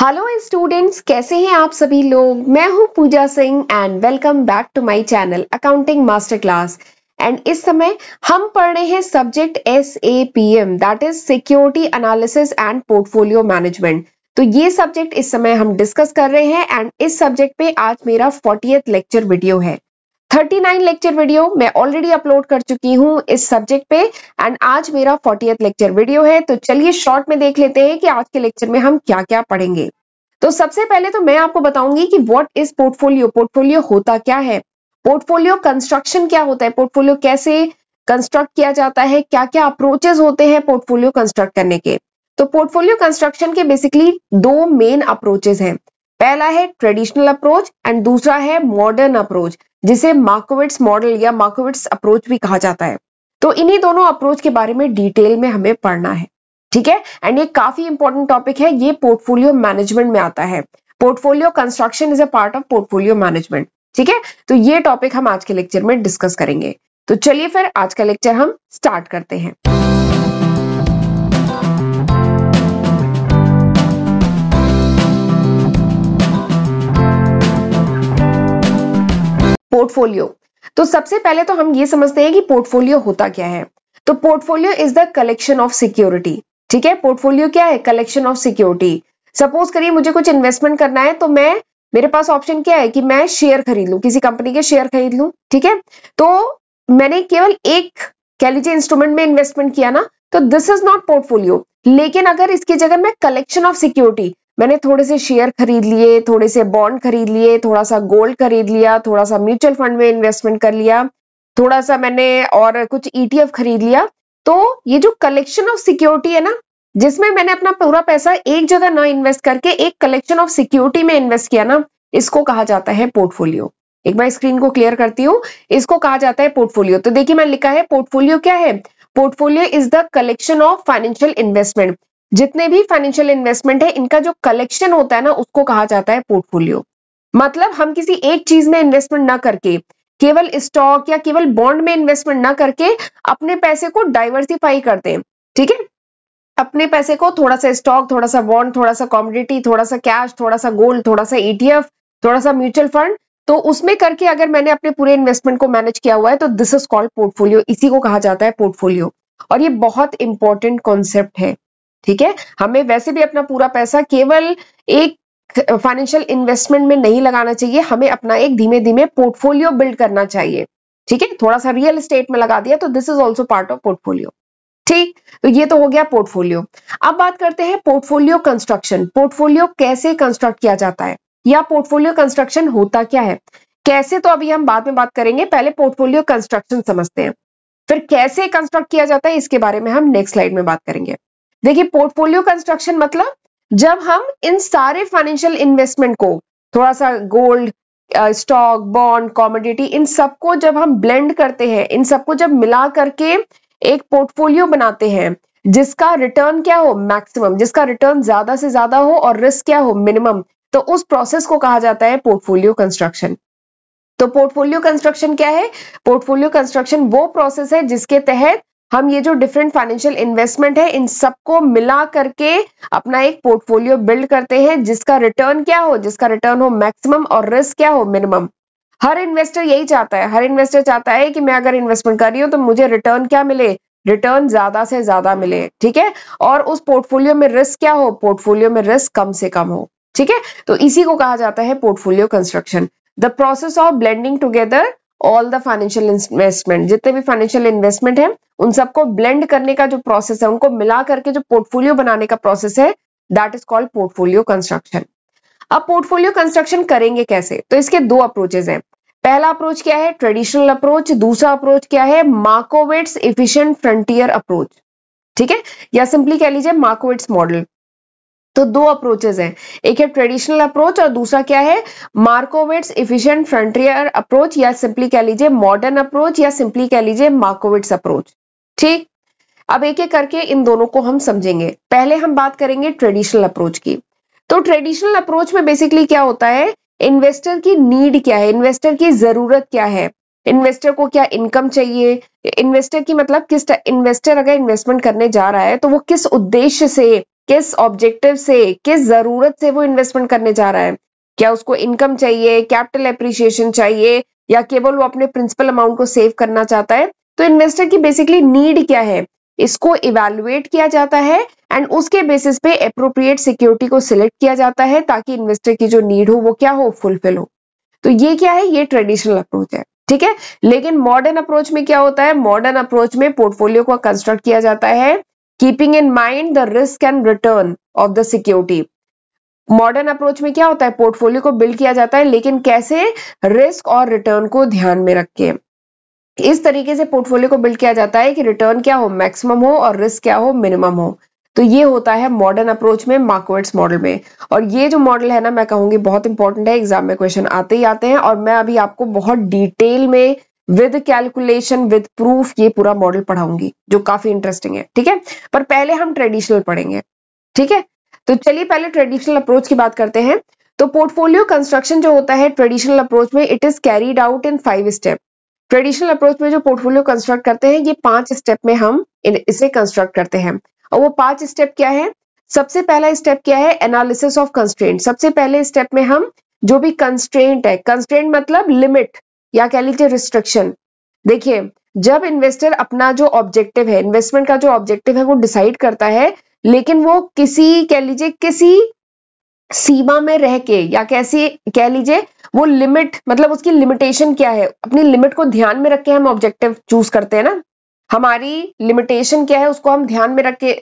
hello students कैसे हैं आप सभी लोग मैं हूं Puja Singh and welcome back to my channel accounting master class and इस समय हम पढ़ रहे हैं subject S A P M that is security analysis and portfolio management तो ये सब्जेक्ट इस समय हम डिस्कस कर रहे हैं एंड इस सब्जेक्ट पे आज मेरा फोर्टियथ लेक्चर वीडियो है 39 लेक्चर वीडियो मैं ऑलरेडी अपलोड कर चुकी हूँ इस सब्जेक्ट पे एंड आज मेरा फोर्टी लेक्चर वीडियो है तो चलिए शॉर्ट में देख लेते हैं कि आज के लेक्चर में हम क्या क्या पढ़ेंगे तो सबसे पहले तो मैं आपको बताऊंगी कि व्हाट इज पोर्टफोलियो पोर्टफोलियो होता क्या है पोर्टफोलियो कंस्ट्रक्शन क्या होता है पोर्टफोलियो कैसे कंस्ट्रक्ट किया जाता है क्या क्या अप्रोचेज होते हैं पोर्टफोलियो कंस्ट्रक्ट करने के तो पोर्टफोलियो कंस्ट्रक्शन के बेसिकली दो मेन अप्रोचेज हैं पहला है ट्रेडिशनल अप्रोच एंड दूसरा है मॉडर्न अप्रोच जिसे मार्कोविट्स मॉडल या मार्कोविट्स अप्रोच भी कहा जाता है तो इन्हीं दोनों अप्रोच के बारे में डिटेल में हमें पढ़ना है ठीक है एंड ये काफी इंपॉर्टेंट टॉपिक है ये पोर्टफोलियो मैनेजमेंट में आता है portfolio construction is a part of portfolio management ठीक है तो ये टॉपिक हम आज के लेक्चर में डिस्कस करेंगे तो चलिए फिर आज का लेक्चर हम स्टार्ट करते हैं पोर्टफोलियो तो सबसे पहले तो हम ये समझते हैं कि पोर्टफोलियो होता क्या है तो portfolio is the collection of security ठीक है पोर्टफोलियो क्या है कलेक्शन ऑफ सिक्योरिटी सपोज करिए मुझे कुछ इन्वेस्टमेंट करना है तो मैं मेरे पास ऑप्शन क्या है कि मैं शेयर खरीद लू किसी कंपनी के शेयर खरीद लू ठीक है तो मैंने केवल एक कह लीजिए इंस्ट्रूमेंट में इन्वेस्टमेंट किया ना तो दिस इज नॉट पोर्टफोलियो लेकिन अगर इसकी जगह मैं कलेक्शन ऑफ सिक्योरिटी मैंने थोड़े से शेयर खरीद लिए थोड़े से बॉन्ड खरीद लिए थोड़ा सा गोल्ड खरीद लिया थोड़ा सा म्यूचुअल फंड में इन्वेस्टमेंट कर लिया थोड़ा सा मैंने और कुछ ईटीएफ e खरीद लिया तो ये जो कलेक्शन ऑफ सिक्योरिटी है ना जिसमें मैंने अपना पूरा पैसा एक जगह ना इन्वेस्ट करके एक कलेक्शन ऑफ सिक्योरिटी में इन्वेस्ट किया ना इसको कहा जाता है पोर्टफोलियो एक बार स्क्रीन को क्लियर करती हूँ इसको कहा जाता है पोर्टफोलियो तो देखिए मैंने लिखा है पोर्टफोलियो क्या है portfolio is the collection of financial investment जितने भी फाइनेंशियल इन्वेस्टमेंट है इनका जो कलेक्शन होता है ना उसको कहा जाता है पोर्टफोलियो मतलब हम किसी एक चीज में इन्वेस्टमेंट ना करके केवल स्टॉक या केवल बॉन्ड में इन्वेस्टमेंट ना करके अपने पैसे को डाइवर्सिफाई करते हैं ठीक है अपने पैसे को थोड़ा सा स्टॉक थोड़ा सा बॉन्ड थोड़ा सा कॉमोडिटी थोड़ा सा कैश थोड़ा सा गोल्ड थोड़ा सा ईटीएफ e थोड़ा सा म्यूचुअल फंड तो उसमें करके अगर मैंने अपने पूरे इन्वेस्टमेंट को मैनेज किया हुआ है तो दिस इज कॉल्ड पोर्टफोलियो इसी को कहा जाता है पोर्टफोलियो और ये बहुत इंपॉर्टेंट कॉन्सेप्ट है ठीक है हमें वैसे भी अपना पूरा पैसा केवल एक फाइनेंशियल इन्वेस्टमेंट में नहीं लगाना चाहिए हमें अपना एक धीमे धीमे पोर्टफोलियो बिल्ड करना चाहिए ठीक है थोड़ा सा रियल स्टेट में लगा दिया तो this is also part of portfolio ठीक तो ये तो हो गया पोर्टफोलियो अब बात करते हैं पोर्टफोलियो कंस्ट्रक्शन पोर्टफोलियो कैसे कंस्ट्रक्ट किया जाता है या पोर्टफोलियो कंस्ट्रक्शन होता क्या है कैसे तो अभी हम बाद में बात करेंगे पहले पोर्टफोलियो कंस्ट्रक्शन समझते हैं फिर कैसे कंस्ट्रक्ट किया जाता है इसके बारे में हम नेक्स्ट स्लाइड में बात करेंगे देखिए पोर्टफोलियो कंस्ट्रक्शन मतलब जब हम इन सारे फाइनेंशियल इन्वेस्टमेंट को थोड़ा सा गोल्ड स्टॉक बॉन्ड कॉमोडिटी इन सबको जब हम ब्लेंड करते हैं इन सबको जब मिला करके एक पोर्टफोलियो बनाते हैं जिसका रिटर्न क्या हो मैक्सिमम जिसका रिटर्न ज्यादा से ज्यादा हो और रिस्क क्या हो मिनिमम तो उस प्रोसेस को कहा जाता है पोर्टफोलियो कंस्ट्रक्शन तो पोर्टफोलियो कंस्ट्रक्शन क्या है पोर्टफोलियो कंस्ट्रक्शन वो प्रोसेस है जिसके तहत हम ये जो डिफरेंट फाइनेंशियल इन्वेस्टमेंट है इन सबको मिला करके अपना एक पोर्टफोलियो बिल्ड करते हैं जिसका रिटर्न क्या हो जिसका रिटर्न हो मैक्सिमम और रिस्क क्या हो मिनिमम हर इन्वेस्टर यही चाहता है हर इन्वेस्टर चाहता है कि मैं अगर इन्वेस्टमेंट कर रही हूँ तो मुझे रिटर्न क्या मिले रिटर्न ज्यादा से ज्यादा मिले ठीक है और उस पोर्टफोलियो में रिस्क क्या हो पोर्टफोलियो में रिस्क कम से कम हो ठीक है तो इसी को कहा जाता है portfolio construction the process of blending together all the financial investment जितने भी फाइनेंशियल इन्वेस्टमेंट है उन सबको ब्लेंड करने का जो प्रोसेस है उनको मिला करके जो पोर्टफोलियो बनाने का प्रोसेस है that is called portfolio construction अब पोर्टफोलियो कंस्ट्रक्शन करेंगे कैसे तो इसके दो अप्रोचेज हैं पहला अप्रोच क्या है ट्रेडिशनल अप्रोच दूसरा अप्रोच क्या है मार्कोवेट्स इफिशियंट फ्रंटियर अप्रोच ठीक है या सिंपली कह लीजिए मार्कोवेट्स मॉडल तो दो अप्रोचेस हैं एक है ट्रेडिशनल अप्रोच और दूसरा क्या है मार्कोविट्स इफिशियंट फ्रंटियर अप्रोच या सिंपली कह लीजिए मॉडर्न अप्रोच या सिंपली कह लीजिए मार्कोविट्स अप्रोच ठीक अब एक एक करके इन दोनों को हम समझेंगे पहले हम बात करेंगे ट्रेडिशनल अप्रोच की तो ट्रेडिशनल अप्रोच में बेसिकली क्या होता है इन्वेस्टर की नीड क्या है इन्वेस्टर की जरूरत क्या है इन्वेस्टर को क्या इनकम चाहिए इन्वेस्टर की मतलब किस इन्वेस्टर अगर इन्वेस्टमेंट करने जा रहा है तो वो किस उद्देश्य से किस ऑब्जेक्टिव से किस जरूरत से वो इन्वेस्टमेंट करने जा रहा है क्या उसको इनकम चाहिए कैपिटल अप्रिशिएशन चाहिए या केवल वो अपने प्रिंसिपल अमाउंट को सेव करना चाहता है तो इन्वेस्टर की बेसिकली नीड क्या है इसको इवेलुएट किया जाता है एंड उसके बेसिस पे अप्रोप्रिएट सिक्योरिटी को सिलेक्ट किया जाता है ताकि इन्वेस्टर की जो नीड हो वो क्या हो फुलफिल हो तो ये क्या है ये ट्रेडिशनल अप्रोच है ठीक है लेकिन मॉडर्न अप्रोच में क्या होता है मॉडर्न अप्रोच में पोर्टफोलियो को कंस्ट्रक्ट किया जाता है keeping in mind the risk and return of the security modern approach में क्या होता है पोर्टफोलियो को बिल्ड किया जाता है लेकिन कैसे रिस्क और रिटर्न को ध्यान में रख के इस तरीके से पोर्टफोलियो को बिल्ड किया जाता है कि रिटर्न क्या हो मैक्सिमम हो और रिस्क क्या हो मिनिमम हो तो ये होता है मॉडर्न अप्रोच में मार्कोवेट्स मॉडल में और ये जो मॉडल है ना मैं कहूंगी बहुत इंपॉर्टेंट है एग्जाम में क्वेश्चन आते ही आते हैं और मैं अभी आपको बहुत डिटेल में विद कैलकुलेशन विद प्रूफ ये पूरा मॉडल पढ़ाऊंगी जो काफी इंटरेस्टिंग है ठीक है पर पहले हम ट्रेडिशनल पढ़ेंगे ठीक है तो चलिए पहले ट्रेडिशनल अप्रोच की बात करते हैं तो पोर्टफोलियो कंस्ट्रक्शन जो होता है ट्रेडिशनल अप्रोच में it is carried out in five step traditional approach में जो पोर्टफोलियो कंस्ट्रक्ट करते हैं ये पांच स्टेप में हम इसे कंस्ट्रक्ट करते हैं और वो पांच स्टेप क्या है सबसे पहला स्टेप क्या है एनालिसिस ऑफ कंस्ट्रेंट सबसे पहले स्टेप में हम जो भी कंस्ट्रेंट है कंस्ट्रेंट मतलब लिमिट या कह लीजिए रिस्ट्रिक्शन देखिए जब इन्वेस्टर अपना जो ऑब्जेक्टिव है इन्वेस्टमेंट का जो ऑब्जेक्टिव है वो डिसाइड करता है लेकिन वो किसी कह लीजिए किसी सीमा में रह के या कैसी कह लीजिए वो लिमिट मतलब उसकी लिमिटेशन क्या है अपनी लिमिट को ध्यान में रख के हम ऑब्जेक्टिव चूज करते हैं ना हमारी लिमिटेशन क्या है उसको हम ध्यान में रख के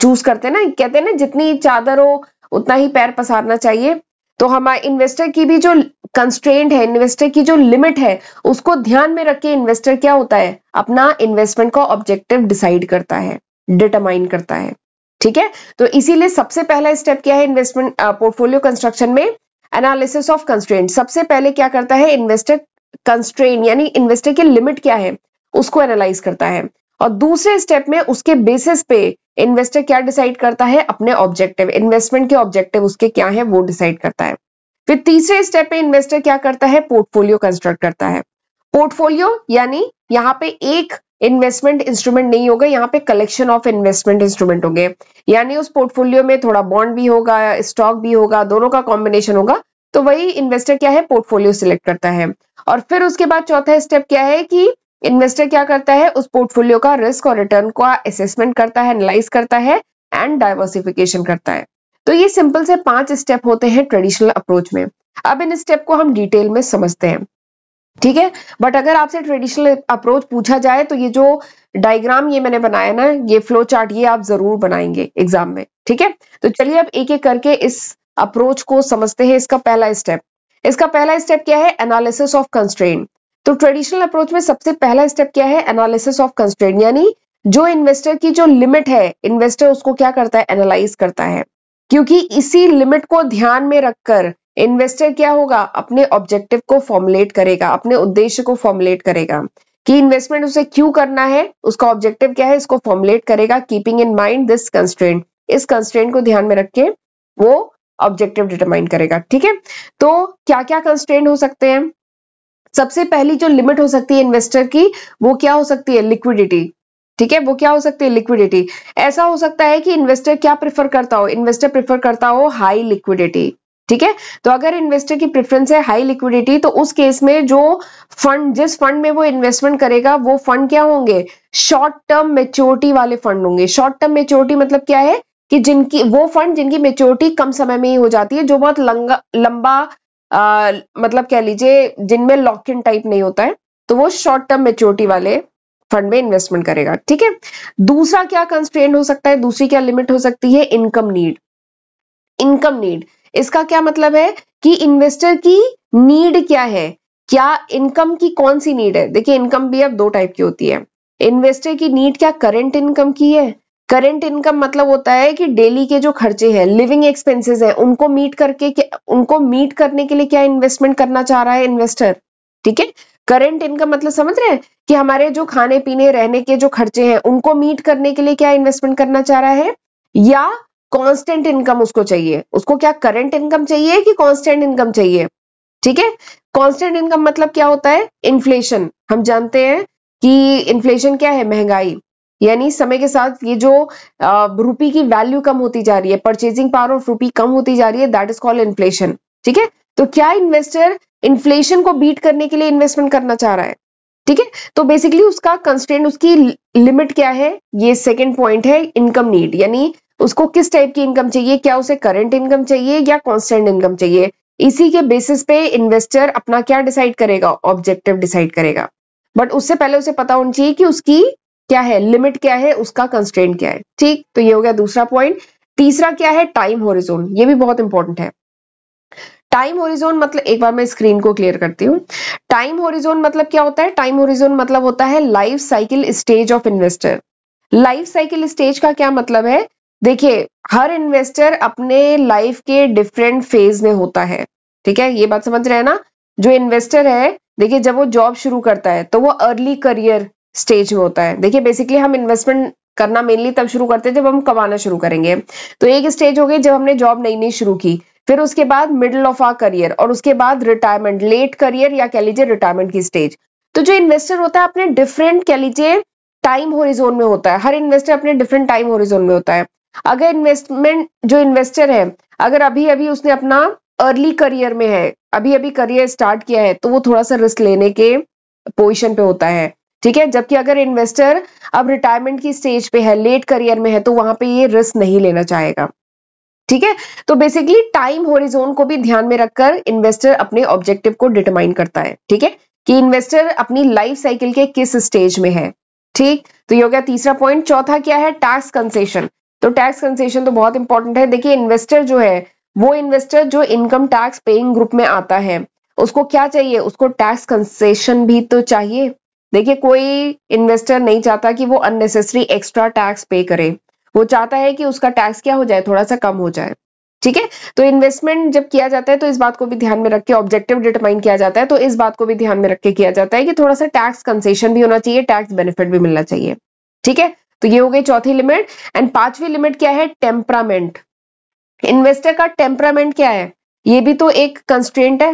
चूज करते हैं ना कहते हैं ना जितनी चादर हो उतना ही पैर पसारना चाहिए तो हमारे इन्वेस्टर की भी जो कंस्ट्रेंट है इन्वेस्टर की जो लिमिट है उसको ध्यान में रख के इन्वेस्टर क्या होता है अपना इन्वेस्टमेंट का ऑब्जेक्टिव डिसाइड करता है डिटरमाइन करता है ठीक है तो इसीलिए सबसे पहला स्टेप क्या है इन्वेस्टमेंट पोर्टफोलियो कंस्ट्रक्शन में एनालिसिस ऑफ कंस्ट्रेंट सबसे पहले क्या करता है इन्वेस्टर कंस्ट्रेंट यानी इन्वेस्टर की लिमिट क्या है उसको एनालाइज करता है और दूसरे स्टेप में उसके बेसिस पे इन्वेस्टर क्या डिसाइड करता है अपने ऑब्जेक्टिव इन्वेस्टमेंट के ऑब्जेक्टिव उसके क्या है वो डिसाइड करता है फिर तीसरे स्टेप पे इन्वेस्टर क्या करता है पोर्टफोलियो कंस्ट्रक्ट करता है पोर्टफोलियो यानी यहाँ पे एक इन्वेस्टमेंट इंस्ट्रूमेंट नहीं होगा यहाँ पे कलेक्शन ऑफ इन्वेस्टमेंट इंस्ट्रूमेंट होंगे यानी उस पोर्टफोलियो में थोड़ा बॉन्ड भी होगा स्टॉक भी होगा दोनों का कॉम्बिनेशन होगा तो वही इन्वेस्टर क्या है पोर्टफोलियो सिलेक्ट करता है और फिर उसके बाद चौथा स्टेप क्या है कि इन्वेस्टर क्या करता है उस पोर्टफोलियो का रिस्क और रिटर्न का असेसमेंट करता है एनालाइज करता है एंड डाइवर्सिफिकेशन करता है तो ये सिंपल से पांच स्टेप होते हैं ट्रेडिशनल अप्रोच में अब इन स्टेप को हम डिटेल में समझते हैं ठीक है बट अगर आपसे ट्रेडिशनल अप्रोच पूछा जाए तो ये जो डायग्राम ये मैंने बनाया ना ये फ्लो चार्ट ये आप जरूर बनाएंगे एग्जाम में ठीक है तो चलिए अब एक एक करके इस अप्रोच को समझते हैं इसका पहला स्टेप इसका पहला स्टेप क्या है एनालिसिस ऑफ कंस्ट्रेंट तो ट्रेडिशनल अप्रोच में सबसे पहला स्टेप क्या है एनालिसिस ऑफ कंस्ट्रेंट यानी जो इन्वेस्टर की जो लिमिट है इन्वेस्टर उसको क्या करता है एनालाइज करता है क्योंकि इसी लिमिट को ध्यान में रखकर इन्वेस्टर क्या होगा अपने ऑब्जेक्टिव को फॉर्मुलेट करेगा अपने उद्देश्य को फॉर्मुलेट करेगा कि इन्वेस्टमेंट उसे क्यों करना है उसका ऑब्जेक्टिव क्या है इसको फॉर्मुलेट करेगा keeping in mind this constraint इस कंस्ट्रेंट को ध्यान में रख के वो ऑब्जेक्टिव डिटरमाइन करेगा ठीक है तो क्या क्या कंस्ट्रेंट हो सकते हैं सबसे पहली जो लिमिट हो सकती है इन्वेस्टर की वो क्या हो सकती है लिक्विडिटी ठीक है वो क्या हो सकती है लिक्विडिटी ऐसा हो सकता है कि इन्वेस्टर क्या प्रिफर करता हो इन्वेस्टर प्रिफर करता हो हाई लिक्विडिटी ठीक है तो अगर इन्वेस्टर की प्रेफरेंस है हाई लिक्विडिटी तो उस केस में जो फंड जिस फंड में वो इन्वेस्टमेंट करेगा वो फंड क्या होंगे शॉर्ट टर्म मेच्योरिटी वाले फंड होंगे शॉर्ट टर्म मेच्योरिटी मतलब क्या है कि जिनकी वो फंड जिनकी मेच्योरिटी कम समय में ही हो जाती है जो बहुत लंबा मतलब कह लीजिए जिनमें लॉक इन टाइप नहीं होता है तो वो शॉर्ट टर्म मेच्योरिटी वाले फंड में इन्वेस्टमेंट करेगा ठीक है दूसरा क्या कंस्ट्रेंट हो सकता है दूसरी क्या लिमिट हो सकती है इनकम नीड इनकम नीड इसका क्या मतलब है कि इन्वेस्टर की नीड क्या है क्या इनकम की कौन सी नीड है देखिए इनकम भी अब दो टाइप की होती है इन्वेस्टर की नीड क्या करेंट इनकम की है करेंट इनकम मतलब होता है कि डेली के जो खर्चे हैं लिविंग एक्सपेंसेस हैं उनको मीट करके उनको मीट करने के लिए क्या इन्वेस्टमेंट करना चाह रहा है इन्वेस्टर ठीक है करंट इनकम मतलब समझ रहे हैं कि हमारे जो खाने पीने रहने के जो खर्चे हैं उनको मीट करने के लिए क्या इन्वेस्टमेंट करना चाह रहा है या कांस्टेंट इनकम उसको चाहिए उसको क्या करंट इनकम चाहिए कि कांस्टेंट इनकम चाहिए ठीक है कांस्टेंट इनकम मतलब क्या होता है इन्फ्लेशन हम जानते हैं कि इन्फ्लेशन क्या है महंगाई यानी समय के साथ ये जो रूपी की वैल्यू कम होती जा रही है परचेजिंग पावर ऑफ रूपी कम होती जा रही है दैट इज कॉल्ड इन्फ्लेशन ठीक है तो क्या इन्वेस्टर इन्फ्लेशन को बीट करने के लिए इन्वेस्टमेंट करना चाह रहा है ठीक है तो बेसिकली उसका कंस्टेंट उसकी लिमिट क्या है ये सेकेंड पॉइंट है इनकम नीड यानी उसको किस टाइप की इनकम चाहिए क्या उसे करंट इनकम चाहिए या कॉन्स्टेंट इनकम चाहिए इसी के बेसिस पे इन्वेस्टर अपना क्या डिसाइड करेगा ऑब्जेक्टिव डिसाइड करेगा बट उससे पहले उसे पता होना चाहिए कि उसकी क्या है लिमिट क्या है उसका कंस्ट्रेंट क्या है ठीक तो ये हो गया दूसरा पॉइंट तीसरा क्या है टाइम होरिजोन ये भी बहुत इंपॉर्टेंट है टाइम होरिजोन मतलब एक बार मैं स्क्रीन को क्लियर करती हूँ टाइम होरिजोन मतलब क्या होता है टाइम होरिजोन मतलब होता है life cycle stage of investor life cycle stage का क्या मतलब है देखिए हर इन्वेस्टर अपने लाइफ के डिफरेंट फेज में होता है ठीक है ये बात समझ रहे हैं ना जो इन्वेस्टर है देखिए जब वो जॉब शुरू करता है तो वो अर्ली करियर स्टेज में होता है देखिए बेसिकली हम इन्वेस्टमेंट करना मेनली तब शुरू करते हैं जब हम कमाना शुरू करेंगे तो एक स्टेज हो गई जब हमने जॉब नई नई शुरू की फिर उसके बाद मिडिल ऑफ आर करियर और उसके बाद रिटायरमेंट लेट करियर या कह लीजिए रिटायरमेंट की स्टेज तो जो इन्वेस्टर होता है अपने डिफरेंट कह लीजिए टाइम होरिजोन में होता है हर इन्वेस्टर अपने डिफरेंट टाइम होरिजोन में होता है अगर इन्वेस्टमेंट जो इन्वेस्टर है अगर अभी अभी उसने अपना अर्ली करियर में है अभी अभी करियर स्टार्ट किया है तो वो थोड़ा सा रिस्क लेने के पोजिशन पे होता है ठीक है जबकि अगर इन्वेस्टर अब रिटायरमेंट की स्टेज पे है लेट करियर में है तो वहां पे ये रिस्क नहीं लेना चाहेगा ठीक है तो बेसिकली टाइम होरिजोन को भी ध्यान में रखकर इन्वेस्टर अपने ऑब्जेक्टिव को डिटरमाइन करता है ठीक है कि इन्वेस्टर अपनी लाइफ साइकिल के किस स्टेज में है ठीक तो ये हो गया तीसरा पॉइंट चौथा क्या है टैक्स कंसेशन तो टैक्स कंसेशन तो बहुत इंपॉर्टेंट है देखिए इन्वेस्टर जो है वो इन्वेस्टर जो इनकम टैक्स पेइंग ग्रुप में आता है उसको क्या चाहिए उसको टैक्स कंसेशन भी तो चाहिए देखिए कोई इन्वेस्टर नहीं चाहता कि वो अननेसेसरी एक्स्ट्रा टैक्स पे करे वो चाहता है कि उसका टैक्स क्या हो जाए थोड़ा सा कम हो जाए ठीक है तो इन्वेस्टमेंट जब किया जाता है तो इस बात को भी ध्यान में रख के ऑब्जेक्टिव डिटरमाइन किया जाता है तो इस बात को भी ध्यान में रख के किया जाता है कि थोड़ा सा टैक्स कंसेशन भी होना चाहिए टैक्स बेनिफिट भी मिलना चाहिए ठीक है तो ये हो गई चौथी लिमिट एंड पांचवी लिमिट क्या है टेम्परामेंट इन्वेस्टर का टेम्परामेंट क्या है ये भी तो एक कंस्ट्रेंट है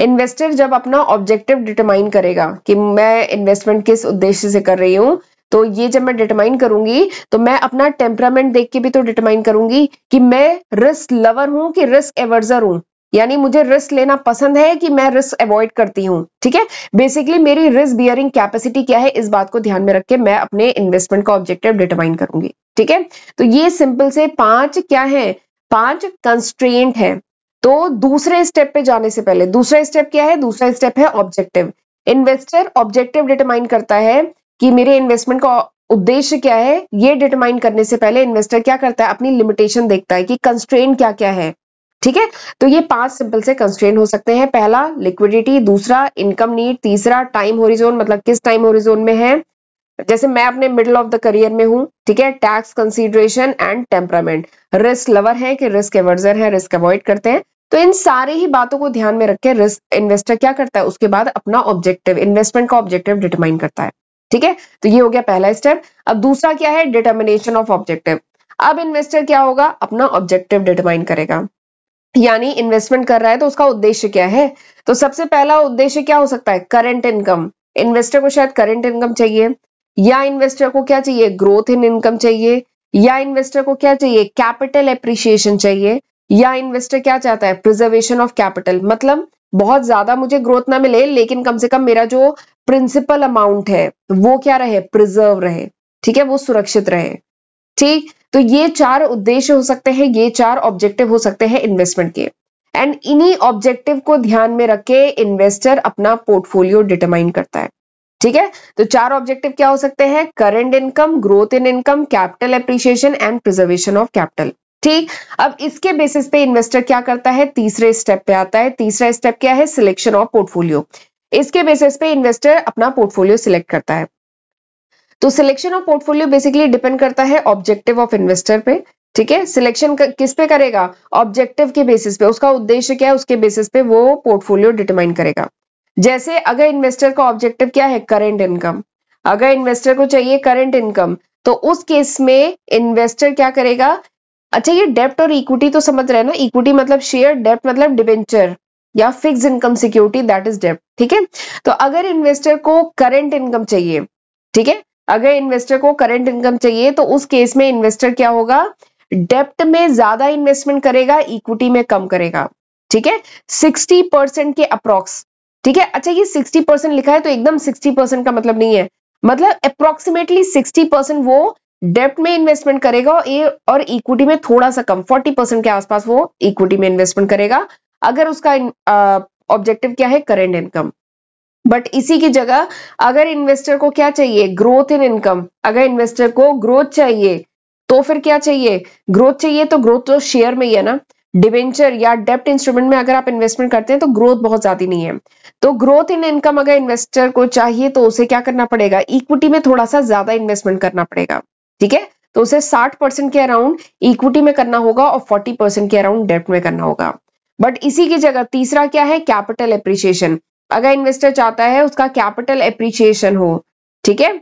इन्वेस्टर जब अपना ऑब्जेक्टिव डिटरमाइन करेगा कि मैं इन्वेस्टमेंट किस उद्देश्य से कर रही हूँ तो ये जब मैं डिटरमाइन करूंगी तो मैं अपना टेम्परामेंट देख के भी तो डिटरमाइन करूंगी कि मैं रिस्क लवर हूं कि रिस्क एवर्जर हूं यानी मुझे रिस्क लेना पसंद है कि मैं रिस्क अवॉइड करती हूँ ठीक है बेसिकली मेरी रिस्क बियरिंग कैपेसिटी क्या है इस बात को ध्यान में रख के मैं अपने इन्वेस्टमेंट का ऑब्जेक्टिव डिटरमाइन करूंगी ठीक है तो ये सिंपल से पांच क्या है पांच कंस्ट्रेंट है तो दूसरे स्टेप पे जाने से पहले दूसरा स्टेप क्या है दूसरा स्टेप है ऑब्जेक्टिव इन्वेस्टर ऑब्जेक्टिव डिटरमाइन करता है कि मेरे इन्वेस्टमेंट का उद्देश्य क्या है ये डिटरमाइन करने से पहले इन्वेस्टर क्या करता है अपनी लिमिटेशन देखता है कि कंस्ट्रेन क्या क्या है ठीक है तो ये पांच सिंपल से कंस्ट्रेन हो सकते हैं पहला लिक्विडिटी दूसरा इनकम नीड तीसरा टाइम होरिजोन मतलब किस टाइम होरिजोन में है जैसे मैं अपने मिडिल ऑफ द करियर में हूँ ठीक है tax consideration and temperament risk lover है कि रिस्क एवर्जर है रिस्क अवॉइड करते हैं तो इन सारे ही बातों को ध्यान में रखकर रिस्क इन्वेस्टर क्या करता है उसके बाद अपना ऑब्जेक्टिव इन्वेस्टमेंट का ऑब्जेक्टिव डिटरमाइन करता है ठीक है तो ये हो गया पहला स्टेप अब दूसरा क्या है डिटर्मिनेशन ऑफ ऑब्जेक्टिव अब इन्वेस्टर क्या होगा अपना ऑब्जेक्टिव डिटरमाइन करेगा यानी इन्वेस्टमेंट कर रहा है तो उसका उद्देश्य क्या है तो सबसे पहला उद्देश्य क्या हो सकता है करंट इनकम इन्वेस्टर को शायद करंट इनकम चाहिए या इन्वेस्टर को क्या चाहिए ग्रोथ इन इनकम चाहिए या इन्वेस्टर को क्या चाहिए कैपिटल एप्रिशिएशन चाहिए या इन्वेस्टर क्या चाहता है प्रिजर्वेशन ऑफ कैपिटल मतलब बहुत ज्यादा मुझे ग्रोथ ना मिले लेकिन कम से कम मेरा जो प्रिंसिपल अमाउंट है वो क्या रहे प्रिजर्व रहे ठीक है वो सुरक्षित रहे ठीक तो ये चार उद्देश्य हो सकते हैं ये चार ऑब्जेक्टिव हो सकते हैं इन्वेस्टमेंट के एंड इन्हीं ऑब्जेक्टिव को ध्यान में रख के इन्वेस्टर अपना पोर्टफोलियो डिटरमाइन करता है ठीक है तो चार ऑब्जेक्टिव क्या हो सकते हैं current income growth in income capital appreciation and preservation of capital ठीक अब इसके बेसिस पे इन्वेस्टर क्या करता है तीसरे स्टेप पे आता है तीसरा स्टेप क्या है सिलेक्शन ऑफ पोर्टफोलियो इसके बेसिस पे इन्वेस्टर अपना पोर्टफोलियो सिलेक्ट करता है तो selection of portfolio basically depend करता है ऑब्जेक्टिव ऑफ इन्वेस्टर पे ठीक है सिलेक्शन किस पे करेगा ऑब्जेक्टिव के बेसिस पे उसका उद्देश्य क्या है उसके बेसिस पे वो पोर्टफोलियो डिटरमाइन करेगा जैसे अगर इन्वेस्टर का ऑब्जेक्टिव क्या है करंट इनकम अगर इन्वेस्टर को चाहिए करंट इनकम तो उस केस में इन्वेस्टर क्या करेगा अच्छा ये डेप्ट और इक्विटी तो समझ रहे हैं ना इक्विटी मतलब शेयर डेप्ट मतलब डिबेंचर या fix income security that is डेप्ट ठीक है तो अगर इन्वेस्टर को करंट इनकम चाहिए ठीक है अगर इन्वेस्टर को करंट इनकम चाहिए तो उस केस में इन्वेस्टर क्या होगा डेप्ट में ज्यादा इन्वेस्टमेंट करेगा इक्विटी में कम करेगा ठीक है सिक्सटी परसेंट के अप्रोक्स ठीक है अच्छा ये 60 परसेंट लिखा है तो एकदम 60 परसेंट का मतलब नहीं है मतलब अप्रोक्सीमेटली 60 परसेंट वो डेप्ट में इन्वेस्टमेंट करेगा और और इक्विटी में थोड़ा सा कम 40 परसेंट के आसपास वो इक्विटी में इन्वेस्टमेंट करेगा अगर उसका ऑब्जेक्टिव क्या है करेंट इनकम बट इसी की जगह अगर इन्वेस्टर को क्या चाहिए ग्रोथ इन इनकम अगर इन्वेस्टर को ग्रोथ चाहिए तो फिर क्या चाहिए ग्रोथ चाहिए तो ग्रोथ तो शेयर में ही है ना डिवेंचर या डेप्ट इंस्ट्रूमेंट में अगर आप इन्वेस्टमेंट करते हैं तो ग्रोथ बहुत ज्यादा नहीं है तो ग्रोथ इन इनकम अगर इन्वेस्टर को चाहिए तो उसे क्या करना पड़ेगा इक्विटी में थोड़ा सा ज्यादा इन्वेस्टमेंट करना पड़ेगा ठीक है तो उसे 60 परसेंट के अराउंड इक्विटी में करना होगा और 40 परसेंट के अराउंड डेप्ट में करना होगा बट इसी की जगह तीसरा क्या है कैपिटल एप्रिशिएशन अगर इन्वेस्टर चाहता है उसका कैपिटल एप्रिशिएशन हो ठीक है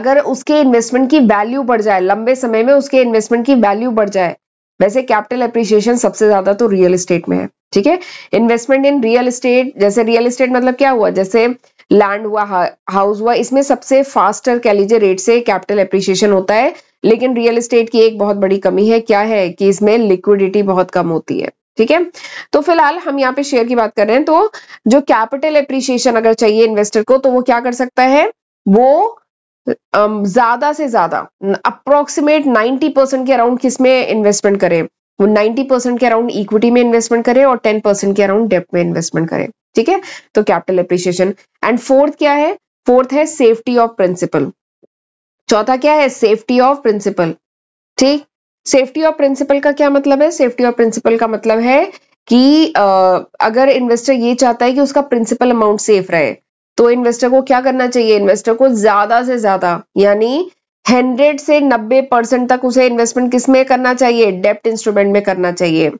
अगर उसके इन्वेस्टमेंट की वैल्यू बढ़ जाए लंबे समय में उसके इन्वेस्टमेंट की वैल्यू बढ़ जाए वैसे कैपिटल अप्रिशिएशन सबसे ज्यादा तो रियल इस्टेट में है ठीक है इन्वेस्टमेंट इन रियल इस्टेट जैसे रियल इस्टेट मतलब क्या हुआ जैसे लैंड हुआ हाउस हुआ इसमें सबसे फास्टर कह लीजिए रेट से कैपिटल अप्रिशिएशन होता है लेकिन रियल इस्टेट की एक बहुत बड़ी कमी है क्या है कि इसमें लिक्विडिटी बहुत कम होती है ठीक है तो फिलहाल हम यहाँ पे शेयर की बात कर रहे हैं तो जो कैपिटल अप्रिशिएशन अगर चाहिए इन्वेस्टर को तो वो क्या कर सकता है वो ज्यादा से ज्यादा अप्रोक्सीमेट 90 परसेंट के अराउंड किसमें इन्वेस्टमेंट करें वो 90 परसेंट के अराउंड इक्विटी में इन्वेस्टमेंट करें और 10 परसेंट के अराउंड डेप्ट में इन्वेस्टमेंट करें ठीक है तो कैपिटल अप्रिशिएशन एंड फोर्थ क्या है फोर्थ है सेफ्टी ऑफ प्रिंसिपल चौथा क्या है सेफ्टी ऑफ प्रिंसिपल ठीक सेफ्टी ऑफ प्रिंसिपल का क्या मतलब है सेफ्टी ऑफ प्रिंसिपल का मतलब है कि अगर इन्वेस्टर ये चाहता है कि उसका प्रिंसिपल अमाउंट सेफ रहे तो इन्वेस्टर को क्या करना चाहिए इन्वेस्टर को ज्यादा से ज्यादा यानी हंड्रेड से नब्बे परसेंट तक उसे इन्वेस्टमेंट किस में करना चाहिए डेप्ट इंस्ट्रूमेंट में करना चाहिए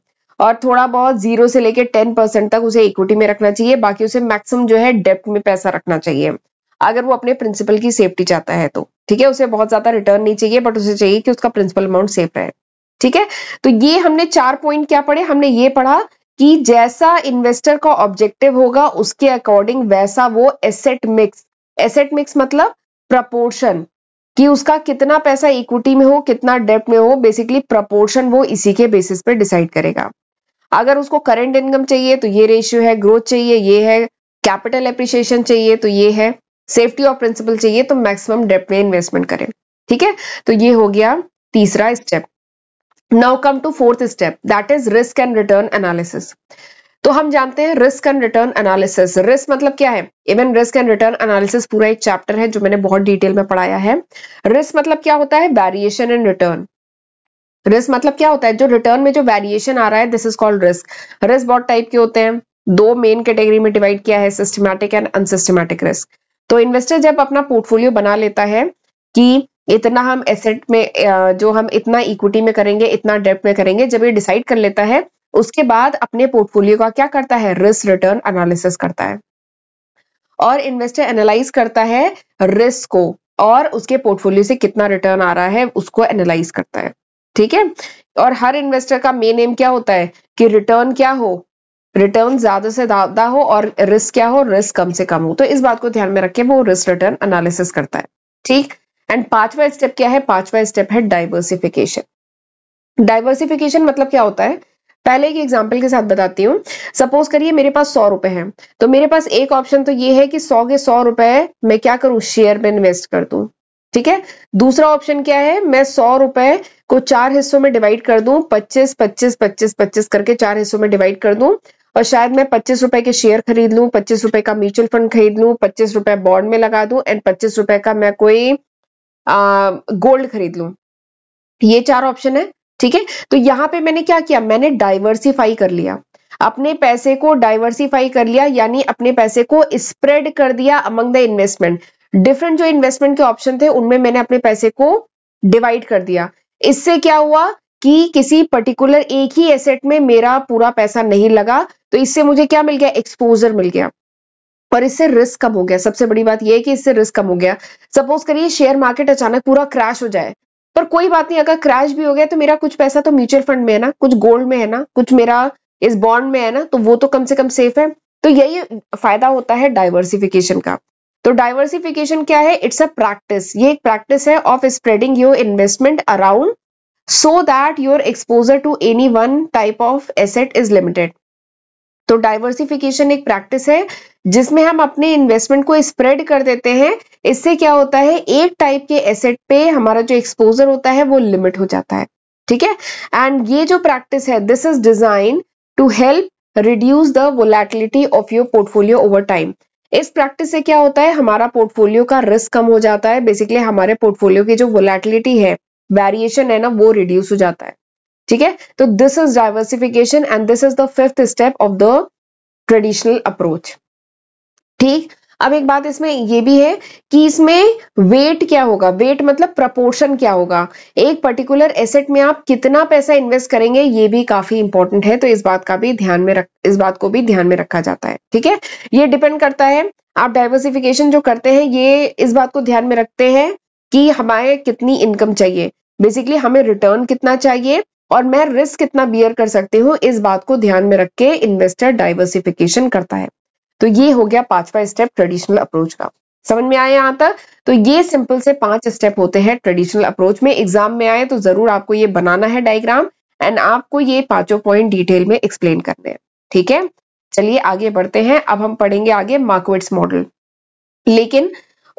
और थोड़ा बहुत जीरो से लेकर टेन परसेंट तक उसे इक्विटी में रखना चाहिए बाकी उसे मैक्सिमम जो है डेप्ट में पैसा रखना चाहिए अगर वो अपने प्रिंसिपल की सेफ्टी चाहता है तो ठीक है उसे बहुत ज्यादा रिटर्न नहीं चाहिए बट उसे चाहिए कि उसका प्रिंसिपल अमाउंट सेफ रहे ठीक है तो ये हमने चार पॉइंट क्या पढ़े हमने ये पढ़ा कि जैसा इन्वेस्टर का ऑब्जेक्टिव होगा उसके अकॉर्डिंग वैसा वो एसेट मिक्स एसेट मिक्स मतलब प्रपोर्शन कि उसका कितना पैसा इक्विटी में हो कितना डेप्ट में हो बेसिकली प्रपोर्शन वो इसी के बेसिस पे डिसाइड करेगा अगर उसको करंट इनकम चाहिए तो ये रेशियो है ग्रोथ चाहिए ये है कैपिटल अप्रिशिएशन चाहिए तो ये है सेफ्टी ऑफ प्रिंसिपल चाहिए तो मैक्सिमम डेप्ट में इन्वेस्टमेंट करें ठीक है तो ये हो गया तीसरा step now come to fourth step that is risk and return analysis तो हम जानते हैं risk and return analysis risk मतलब क्या है even risk and return analysis पूरा एक चैप्टर है जो मैंने बहुत डिटेल में पढ़ाया है रिस्क मतलब क्या होता है वेरिएशन एंड रिटर्न रिस्क मतलब क्या होता है जो रिटर्न में जो वेरिएशन आ रहा है this is called risk risk बहुत टाइप के होते हैं दो मेन कैटेगरी में डिवाइड किया है सिस्टमैटिक एंड अनसिस्टमैटिक रिस्क तो इन्वेस्टर जब अपना पोर्टफोलियो बना लेता है कि इतना हम एसेट में जो हम इतना इक्विटी में करेंगे इतना डेप्ट में करेंगे जब ये डिसाइड कर लेता है उसके बाद अपने पोर्टफोलियो का क्या करता है रिस्क रिटर्न एनालिसिस करता है और इन्वेस्टर एनालाइज करता है रिस्क को और उसके पोर्टफोलियो से कितना रिटर्न आ रहा है उसको एनालाइज करता है ठीक है और हर इन्वेस्टर का मेन एम क्या होता है कि रिटर्न क्या हो रिटर्न ज्यादा से ज्यादा हो और रिस्क क्या हो रिस्क कम से कम हो तो इस बात को ध्यान में रखें वो रिस्क रिटर्न एनालिसिस करता है ठीक एंड पांचवा स्टेप क्या है पांचवा स्टेप है डाइवर्सिफिकेशन डाइवर्सिफिकेशन मतलब क्या होता है पहले एक एग्जाम्पल के साथ बताती हूँ सपोज करिए मेरे पास सौ रुपए हैं तो मेरे पास एक ऑप्शन तो ये है कि सौ के सौ रुपए मैं क्या करूं शेयर में इन्वेस्ट कर दू ठीक है दूसरा ऑप्शन क्या है मैं सौ रुपए को चार हिस्सों में डिवाइड कर दू पच्चीस पच्चीस पच्चीस पच्चीस करके चार हिस्सों में डिवाइड कर दू और शायद मैं पच्चीस रुपए के शेयर खरीद लू पच्चीस रुपए का म्यूचुअल फंड खरीद लू पच्चीस रुपए बॉन्ड में लगा दू एंड पच्चीस रुपए का मैं कोई गोल्ड खरीद लू ये चार ऑप्शन है ठीक है तो यहाँ पे मैंने क्या किया मैंने डाइवर्सिफाई कर लिया अपने पैसे को डाइवर्सिफाई कर लिया यानी अपने पैसे को स्प्रेड कर दिया अमंग द इन्वेस्टमेंट डिफरेंट जो इन्वेस्टमेंट के ऑप्शन थे उनमें मैंने अपने पैसे को डिवाइड कर दिया इससे क्या हुआ कि किसी पर्टिकुलर एक ही एसेट में मेरा पूरा पैसा नहीं लगा तो इससे मुझे क्या मिल गया एक्सपोजर मिल गया पर इससे रिस्क कम हो गया सबसे बड़ी बात यह है कि इससे रिस्क कम हो गया सपोज करिए शेयर मार्केट अचानक पूरा क्रैश हो जाए पर कोई बात नहीं अगर क्रैश भी हो गया तो मेरा कुछ पैसा तो म्यूचुअल फंड में है ना कुछ गोल्ड में है ना कुछ मेरा इस बॉन्ड में है ना तो वो तो कम से कम सेफ है तो यही फायदा होता है डाइवर्सिफिकेशन का तो डाइवर्सिफिकेशन क्या है इट्स अ प्रैक्टिस ये एक प्रैक्टिस है of spreading your investment around so that your exposure to any one type of asset is limited तो डाइवर्सिफिकेशन एक प्रैक्टिस है जिसमें हम अपने इन्वेस्टमेंट को स्प्रेड कर देते हैं इससे क्या होता है एक टाइप के एसेट पे हमारा जो एक्सपोजर होता है वो लिमिट हो जाता है ठीक है एंड ये जो प्रैक्टिस है this is design to help reduce the volatility of your portfolio over time इस प्रैक्टिस से क्या होता है हमारा पोर्टफोलियो का रिस्क कम हो जाता है बेसिकली हमारे पोर्टफोलियो की जो वोलेटिलिटी है वेरिएशन है ना वो रिड्यूस हो जाता है ठीक है तो this is diversification and this is the fifth step of the traditional approach ठीक अब एक बात इसमें ये भी है कि इसमें वेट क्या होगा वेट मतलब प्रपोर्शन क्या होगा एक पर्टिकुलर एसेट में आप कितना पैसा इन्वेस्ट करेंगे ये भी काफी इंपॉर्टेंट है तो इस बात का भी ध्यान में रख इस बात को भी ध्यान में रखा जाता है ठीक है ये डिपेंड करता है आप डाइवर्सिफिकेशन जो करते हैं ये इस बात को ध्यान में रखते हैं कि हमारे कितनी इनकम चाहिए बेसिकली हमें रिटर्न कितना चाहिए और मैं रिस्क कितना बियर कर सकती हूँ इस बात को ध्यान में रख के इन्वेस्टर डाइवर्सिफिकेशन करता है तो ये हो गया पांचवा स्टेप ट्रेडिशनल अप्रोच का समझ में आया यहाँ तक तो ये सिंपल से पांच स्टेप होते हैं ट्रेडिशनल अप्रोच में एग्जाम में आए तो जरूर आपको ये बनाना है डायग्राम एंड आपको ये पांचों पॉइंट डिटेल में एक्सप्लेन करने हैं ठीक है चलिए आगे बढ़ते हैं अब हम पढ़ेंगे आगे मार्कवेट्स मॉडल लेकिन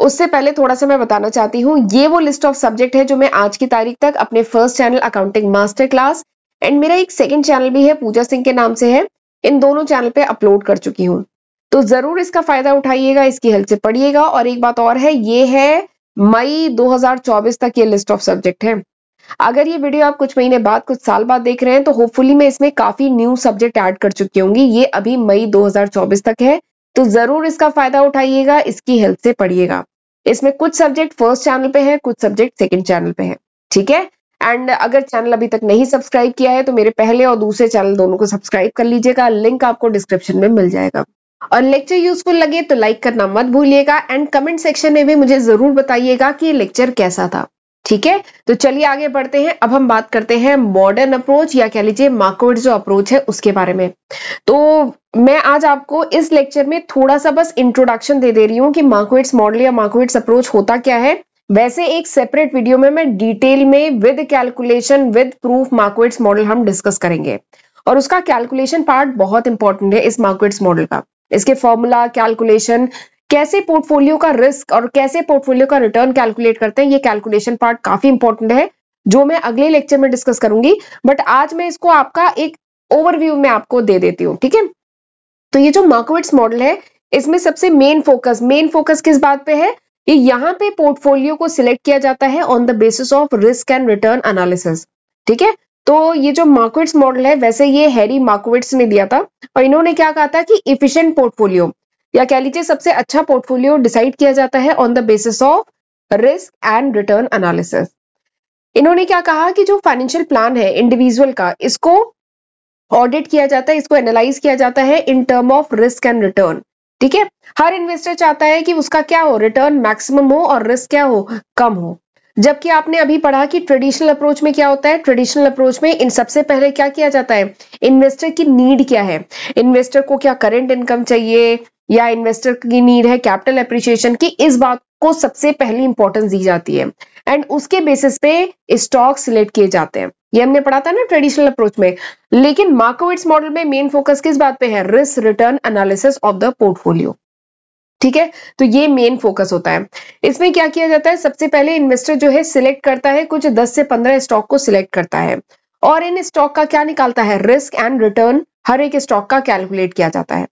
उससे पहले थोड़ा सा मैं बताना चाहती हूँ ये वो लिस्ट ऑफ सब्जेक्ट है जो मैं आज की तारीख तक अपने first channel accounting master class and मेरा एक सेकेंड चैनल भी है पूजा सिंह के नाम से है इन दोनों चैनल पे अपलोड कर चुकी हूँ तो जरूर इसका फायदा उठाइएगा इसकी हेल्प से पढ़िएगा और एक बात और है ये है मई 2024 तक ये लिस्ट ऑफ सब्जेक्ट है अगर ये वीडियो आप कुछ महीने बाद कुछ साल बाद देख रहे हैं तो होपफुली मैं इसमें काफी न्यू सब्जेक्ट ऐड कर चुकी होंगी ये अभी मई 2024 तक है तो जरूर इसका फायदा उठाइएगा इसकी हेल्प से पढ़िएगा इसमें कुछ सब्जेक्ट फर्स्ट चैनल पे है कुछ सब्जेक्ट सेकेंड चैनल पे है ठीक है एंड अगर चैनल अभी तक नहीं सब्सक्राइब किया है तो मेरे पहले और दूसरे चैनल दोनों को सब्सक्राइब कर लीजिएगा लिंक आपको डिस्क्रिप्शन में मिल जाएगा और लेक्चर यूजफुल लगे तो लाइक करना मत भूलिएगा एंड कमेंट सेक्शन में भी मुझे जरूर बताइएगा कि ये लेक्चर कैसा था ठीक है तो चलिए आगे बढ़ते हैं अब हम बात करते हैं मॉडर्न अप्रोच या कह लीजिए मार्कोविट जो अप्रोच है उसके बारे में तो मैं आज आपको इस लेक्चर में थोड़ा सा बस इंट्रोडक्शन दे दे रही हूँ कि मार्कोविट्स मॉडल या मार्कोविट्स अप्रोच होता क्या है वैसे एक सेपरेट वीडियो में मैं डिटेल में with calculation with proof Markowitz model हम डिस्कस करेंगे और उसका कैलकुलेशन पार्ट बहुत इंपॉर्टेंट है इस मार्केट्स मॉडल का इसके फॉर्मूला कैलकुलेशन कैसे पोर्टफोलियो का रिस्क और कैसे पोर्टफोलियो का रिटर्न कैलकुलेट करते हैं ये कैलकुलेशन पार्ट काफी इंपॉर्टेंट है जो मैं अगले लेक्चर में डिस्कस करूंगी बट आज मैं इसको आपका एक ओवरव्यू में आपको दे देती हूँ ठीक है तो ये जो मार्कोविट्स मॉडल है इसमें सबसे मेन फोकस मेन फोकस किस बात पे है कि यहाँ पे पोर्टफोलियो को सिलेक्ट किया जाता है on the basis of risk and return analysis ठीक है तो ये जो मार्कोविट्स मॉडल है वैसे ये हैरी मार्कोविट्स ने दिया था और इन्होंने क्या कहा था कि इफिशियंट पोर्टफोलियो या कह लीजिए सबसे अच्छा पोर्टफोलियो डिसाइड किया जाता है on the basis of risk and return analysis इन्होंने क्या कहा कि जो फाइनेंशियल प्लान है इंडिविजुअल का इसको ऑडिट किया जाता है इसको एनालाइज किया जाता है in term of risk and return ठीक है हर इन्वेस्टर चाहता है कि उसका क्या हो रिटर्न मैक्सिमम हो और रिस्क क्या हो कम हो जबकि आपने अभी पढ़ा कि ट्रेडिशनल अप्रोच में क्या होता है ट्रेडिशनल अप्रोच में इन सबसे पहले क्या किया जाता है इन्वेस्टर की नीड क्या है इन्वेस्टर को क्या करेंट इनकम चाहिए या इन्वेस्टर की नीड है कैपिटल अप्रिशिएशन की इस बात को सबसे पहली इंपॉर्टेंस दी जाती है एंड उसके बेसिस पे स्टॉक सिलेक्ट किए जाते हैं ये हमने पढ़ा था ना ट्रेडिशनल अप्रोच में लेकिन मार्कोविट्स मॉडल में मेन फोकस किस बात पे है risk return analysis of the portfolio ठीक है तो ये मेन फोकस होता है इसमें क्या किया जाता है सबसे पहले इन्वेस्टर जो है सिलेक्ट करता है कुछ 10 से 15 स्टॉक को सिलेक्ट करता है और इन स्टॉक का क्या निकालता है रिस्क एंड रिटर्न हर एक स्टॉक का कैलकुलेट किया जाता है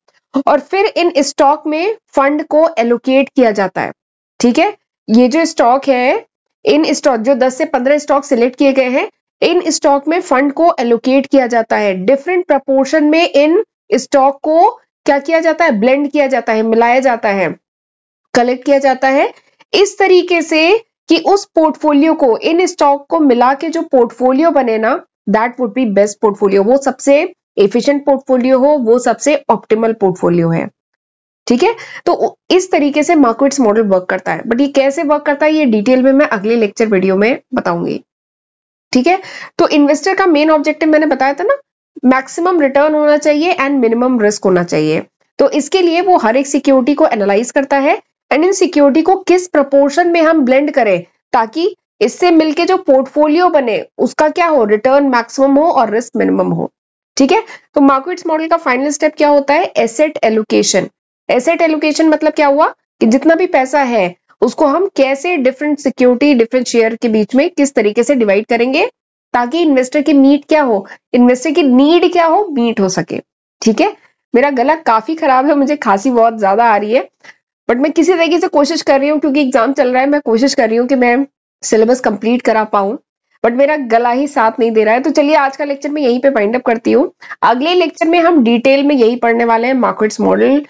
और फिर इन स्टॉक में फंड को एलोकेट किया जाता है ठीक है ये जो स्टॉक है इन स्टॉक जो 10 से 15 स्टॉक सिलेक्ट किए गए हैं इन स्टॉक में फंड को एलोकेट किया जाता है डिफरेंट प्रपोर्शन में इन स्टॉक को क्या किया जाता है ब्लेंड किया जाता है मिलाया जाता है कलेक्ट किया जाता है इस तरीके से कि उस पोर्टफोलियो को इन स्टॉक को मिला के जो पोर्टफोलियो बने ना that would be best portfolio वो सबसे एफिशिएंट पोर्टफोलियो हो वो सबसे ऑप्टिमल पोर्टफोलियो है ठीक है तो इस तरीके से मार्केट्स मॉडल वर्क करता है बट ये कैसे वर्क करता है ये डिटेल में मैं अगले लेक्चर वीडियो में बताऊंगी ठीक है तो इन्वेस्टर का मेन ऑब्जेक्टिव मैंने बताया था ना मैक्सिमम रिटर्न होना चाहिए एंड मिनिमम रिस्क होना चाहिए तो इसके लिए वो हर एक सिक्योरिटी को एनालाइज करता है एंड इन सिक्योरिटी को किस प्रपोर्शन में हम ब्लेंड करें ताकि इससे मिलके जो पोर्टफोलियो बने उसका क्या हो रिटर्न मैक्सिमम हो और रिस्क मिनिमम हो ठीक है तो मार्केट्स मॉडल का फाइनल स्टेप क्या होता है एसेट एलोकेशन एसेट एलोकेशन मतलब क्या हुआ कि जितना भी पैसा है उसको हम कैसे डिफरेंट सिक्योरिटी डिफरेंट शेयर के बीच में किस तरीके से डिवाइड करेंगे ताकि इन्वेस्टर की नीड क्या हो इन्वेस्टर की नीड क्या हो मीट हो सके ठीक है मेरा गला काफी खराब है मुझे खांसी बहुत ज्यादा आ रही है बट मैं किसी तरीके से कोशिश कर रही हूँ क्योंकि एग्जाम चल रहा है मैं कोशिश कर रही हूँ कि मैं सिलेबस कंप्लीट करा पाऊँ बट मेरा गला ही साथ नहीं दे रहा है तो चलिए आज का लेक्चर मैं यहीं पे वाइंड अप करती हूँ अगले लेक्चर में हम डिटेल में यही पढ़ने वाले हैं Markowitz model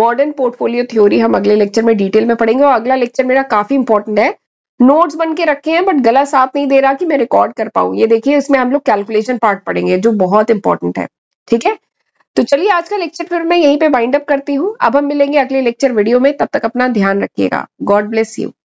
modern portfolio theory हम अगले लेक्चर में डिटेल में पढ़ेंगे और अगला लेक्चर मेरा काफी इंपॉर्टेंट है नोट्स बन के रखे हैं बट गला साथ नहीं दे रहा कि मैं रिकॉर्ड कर पाऊँ ये देखिए इसमें हम लोग कैलकुलेशन पार्ट पढ़ेंगे जो बहुत इंपॉर्टेंट है ठीक है तो चलिए आज का लेक्चर फिर मैं यहीं पे वाइंड अप करती हूँ अब हम मिलेंगे अगले लेक्चर वीडियो में तब तक अपना ध्यान रखिएगा गॉड ब्लेस यू